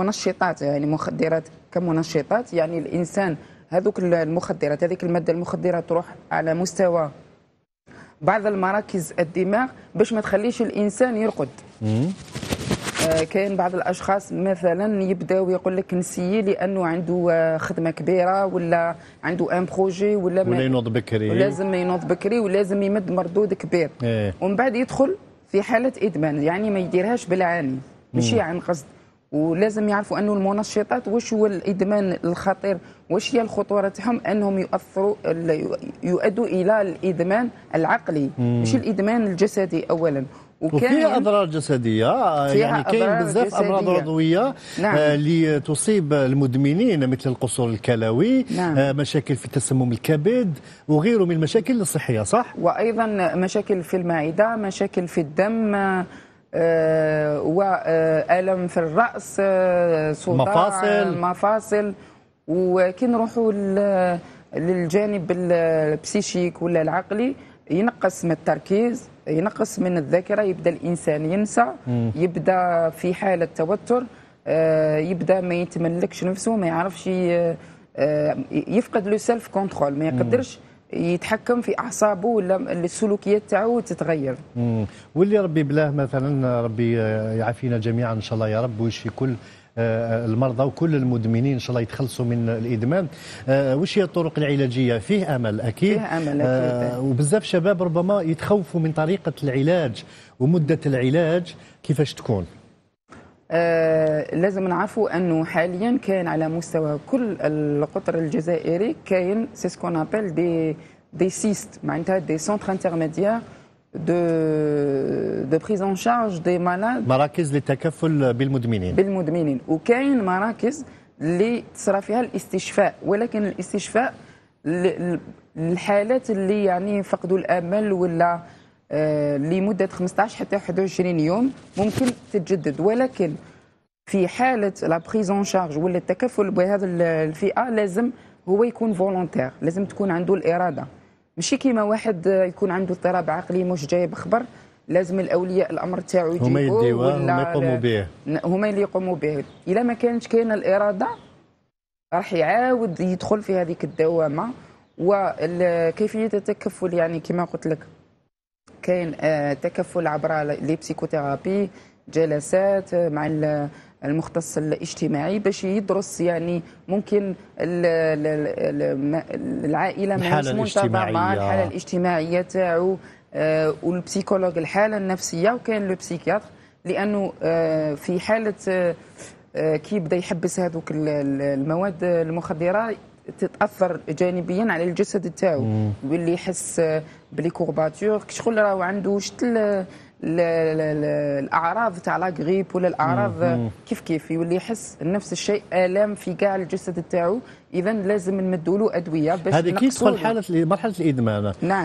منشطات يعني مخدرات كمنشطات يعني الانسان هذوك المخدرات هذيك الماده المخدره تروح على مستوى بعض المراكز الدماغ باش ما تخليش الانسان يرقد آه كاين بعض الاشخاص مثلا يبداو يقول لك نسيي لانه عنده آه، خدمه كبيره ولا عنده ان بروجي ولا ولا ينوض بكري ولازم ينوض بكري ولازم يمد مردود كبير إيه. ومن بعد يدخل في حاله ادمان يعني ما يديرهاش بالعاني ماشي عن قصد ولازم يعرفوا انه المنشطات واش هو الادمان الخطير واش هي الخطوره تاعهم انهم يؤثروا يؤدوا الى الادمان العقلي مش الادمان الجسدي اولا وكان وفيها اضرار جسديه يعني كاين بزاف امراض عضويه آه، نعم. اللي تصيب المدمنين مثل القصور الكلوي نعم. آه، مشاكل في تسمم الكبد وغيره من المشاكل الصحيه صح وايضا مشاكل في المعده مشاكل في الدم آه، والم آه، في الراس آه، صداع مفاصل مفاصل وكي نروحوا للجانب البسيشيك ولا العقلي ينقص من التركيز ينقص من الذاكره يبدا الانسان ينسى يبدا في حاله توتر آه، يبدا ما يتملكش نفسه ما يعرفش يفقد لو سيلف كونترول ما يقدرش يتحكم في اعصابه ولا السلوكيات تاعو تتغير واللي ربي بلاه مثلا ربي آه، يعافينا جميعا ان شاء الله يا رب ويشفي كل آه، المرضى وكل المدمنين ان شاء الله يتخلصوا من الادمان آه، وش هي الطرق العلاجيه فيه امل اكيد فيه امل اكيد وبزاف شباب ربما يتخوفوا من طريقه العلاج ومده العلاج كيفاش تكون آه، لازم نعرفوا انه حاليا كاين على مستوى كل القطر الجزائري كاين سيسكون ابل دي دي سيست معناتها دي سونتر انترميديير دو دو بريز شارج دي مالاد مراكز للتكفل بالمدمنين بالمدمنين وكاين مراكز اللي تصرى فيها الاستشفاء ولكن الاستشفاء الحالات اللي يعني فقدوا الامل ولا آه، لمده 15 حتى 21 يوم ممكن تتجدد ولكن في حاله لا بريزون شارج ولا التكفل بهذا الفئه لازم هو يكون فولونتير لازم تكون عنده الاراده ماشي كيما واحد يكون عنده اضطراب عقلي مش جايب خبر لازم الاولياء الامر تاعو يجيبوه هما يديوه هما يقوموا به هما اللي يقوموا به الا ما كانتش كاينه الاراده راح يعاود يدخل في هذيك الدوامه وكيفيه التكفل يعني كما قلت لك كاين آه، تكفل عبر لي بسيكوثيرابي جلسات آه، مع المختص الاجتماعي باش يدرس يعني ممكن العائله ماهيش منتظمه مع الحاله الاجتماعيه تاعو آه، والبسيكولوج الحاله النفسيه وكاين لو بسيكياتر لانه في حاله كي بدا يحبس هذوك المواد المخدره تتاثر جانبيا على الجسد تاعو يولي يحس بلي كورباتور شغل راهو عنده شت الاعراض تاع لا غريب ولا الاعراض كيف كيف يولي يحس نفس الشيء الام في كاع الجسد تاعو اذا لازم نمدوا له ادويه باش هذه كي تدخل حاله مرحله الادمان نعم